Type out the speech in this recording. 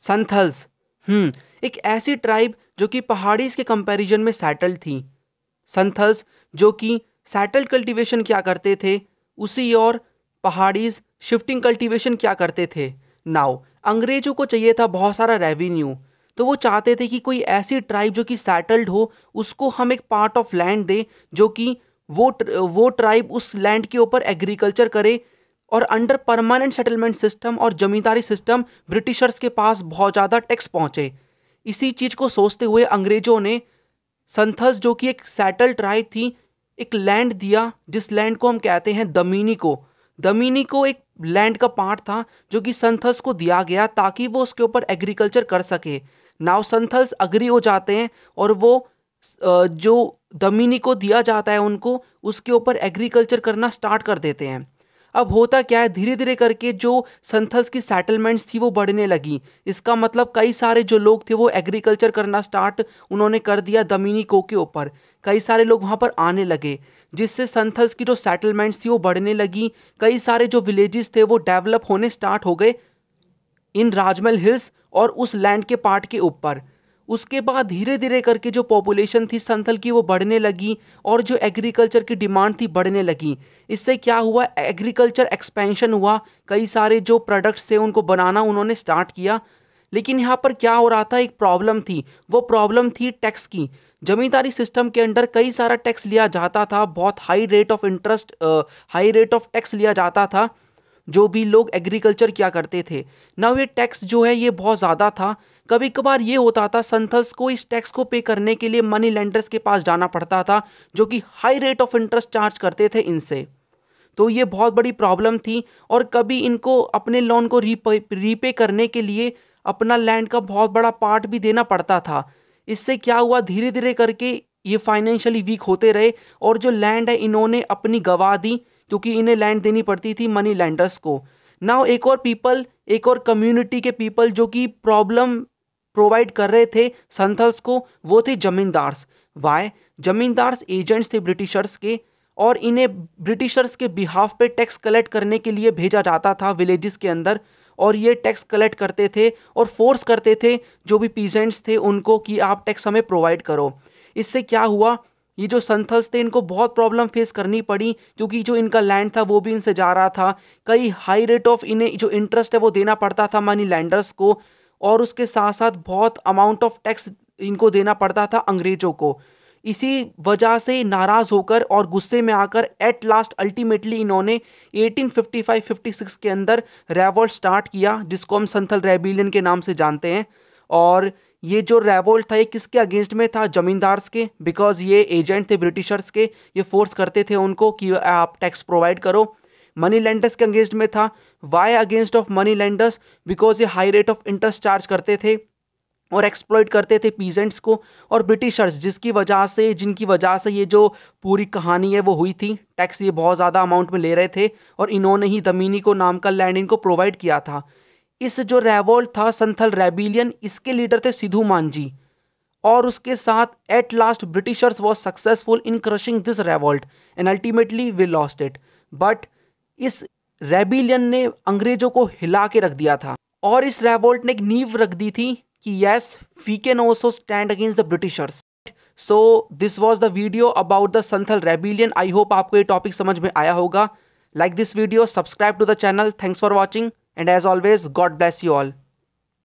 संथल्स हम्म एक ऐसी ट्राइब जो कि पहाड़ीज के कंपैरिजन में सेटल्ड थी संथल्स जो कि सेटल्ड कल्टीवेशन क्या करते थे उसी और पहाड़ीज शिफ्टिंग कल्टीवेशन क्या करते थे नाउ अंग्रेजों को चाहिए था बहुत सारा रेवेन्यू तो वो चाहते थे कि कोई ऐसी ट्राइब जो कि सेटल्ड हो उसको हम एक पार्ट ऑफ लैंड दें जो कि वो वो ट्राइब उस लैंड के ऊपर एग्रीकल्चर करे और अंडर परमानेंट सेटलमेंट सिस्टम और जमींदारी सिस्टम ब्रिटिशर्स के पास बहुत ज़्यादा टैक्स पहुँचे इसी चीज़ को सोचते हुए अंग्रेज़ों ने संथल्स जो कि एक सेटल ट्राइब थी एक लैंड दिया जिस लैंड को हम कहते हैं दमीनी को दमीनी को एक लैंड का पार्ट था जो कि संथल्स को दिया गया ताकि वो उसके ऊपर एग्रीकल्चर कर सके नाव संथल्स अग्री हो जाते हैं और वो जो दमीनी को दिया जाता है उनको उसके ऊपर एग्रीकल्चर करना स्टार्ट कर देते हैं अब होता क्या है धीरे धीरे करके जो संथल्स की सेटलमेंट्स थी वो बढ़ने लगी इसका मतलब कई सारे जो लोग थे वो एग्रीकल्चर करना स्टार्ट उन्होंने कर दिया दमिनी को के ऊपर कई सारे लोग वहाँ पर आने लगे जिससे संथल्स की जो सेटलमेंट्स थी वो बढ़ने लगी कई सारे जो विलेजेस थे वो डेवलप होने स्टार्ट हो गए इन राजमहल हिल्स और उस लैंड के पार्ट के ऊपर उसके बाद धीरे धीरे करके जो पॉपुलेशन थी संथल की वो बढ़ने लगी और जो एग्रीकल्चर की डिमांड थी बढ़ने लगी इससे क्या हुआ एग्रीकल्चर एक्सपेंशन हुआ कई सारे जो प्रोडक्ट्स थे उनको बनाना उन्होंने स्टार्ट किया लेकिन यहाँ पर क्या हो रहा था एक प्रॉब्लम थी वो प्रॉब्लम थी टैक्स की जमींदारी सिस्टम के अंडर कई सारा टैक्स लिया जाता था बहुत high rate of interest high rate of tax लिया जाता था जो भी लोग एग्रीकल्चर किया करते थे ना ये टैक्स जो है ये बहुत ज़्यादा था कभी कभार ये होता था संथल्स को इस टैक्स को पे करने के लिए मनी लेंडर्स के पास जाना पड़ता था जो कि high rate of interest charge करते थे इनसे तो ये बहुत बड़ी प्रॉब्लम थी और कभी इनको अपने लोन को रीपे रीपे करने के लिए अपना लैंड का बहुत बड़ा पार्ट भी देना पड़ता था इससे क्या हुआ धीरे धीरे करके ये फाइनेंशियली वीक होते रहे और जो लैंड है इन्होंने अपनी गवा दी क्योंकि इन्हें लैंड देनी पड़ती थी मनी लैंडर्स को नाउ एक और पीपल एक और कम्युनिटी के पीपल जो कि प्रॉब्लम प्रोवाइड कर रहे थे संथल्स को वो थे जमींदार्स वाय जमींदार्स एजेंट्स थे ब्रिटिशर्स के और इन्हें ब्रिटिशर्स के बिहाफ पे टैक्स कलेक्ट करने के लिए भेजा जाता था विलेजेस के अंदर और ये टैक्स कलेक्ट करते थे और फोर्स करते थे जो भी पीजेंट्स थे उनको कि आप टैक्स हमें प्रोवाइड करो इससे क्या हुआ ये जो संथल्स थे इनको बहुत प्रॉब्लम फेस करनी पड़ी क्योंकि जो इनका लैंड था वो भी इनसे जा रहा था कई हाई रेट ऑफ इन्हें जो इंटरेस्ट है वो देना पड़ता था मनी लैंडर्स को और उसके साथ साथ बहुत अमाउंट ऑफ टैक्स इनको देना पड़ता था अंग्रेज़ों को इसी वजह से नाराज़ होकर और गुस्से में आकर एट लास्ट अल्टीमेटली इन्होंने 1855-56 के अंदर रेवोल्ट स्टार्ट किया जिसको हम संथल रेबिलियन के नाम से जानते हैं और ये जो रेवोल्ट था ये किसके अगेंस्ट में था जमींदार्स के बिकॉज ये एजेंट थे ब्रिटिशर्स के ये फोर्स करते थे उनको कि आप टैक्स प्रोवाइड करो मनी लेंडर्स के अगेंस्ट में था why against of money lenders because ये high rate of interest charge करते थे और एक्सप्लॉइट करते थे पीजेंट्स को और ब्रिटिशर्स जिसकी वजह से जिनकी वजह से ये जो पूरी कहानी है वो हुई थी टैक्स ये बहुत ज़्यादा अमाउंट में ले रहे थे और इन्होंने ही दमीनी को नाम का लैंड इनको प्रोवाइड किया था इस जो रेवोल्ट था संथल रेबिलियन इसके लीडर थे सिद्धू मांझी और उसके साथ at last britishers was successful in crushing this revolt and ultimately we lost it but इस रेबिलियन ने अंग्रेजों को हिला के रख दिया था और इस रेवोल्ट ने एक नींव रख दी थी कि yes we can also stand against the britishers so this was the video about the Santhal rebellion I hope आपको ये टॉपिक समझ में आया होगा like this video subscribe to the channel thanks for watching And as always, God bless you all.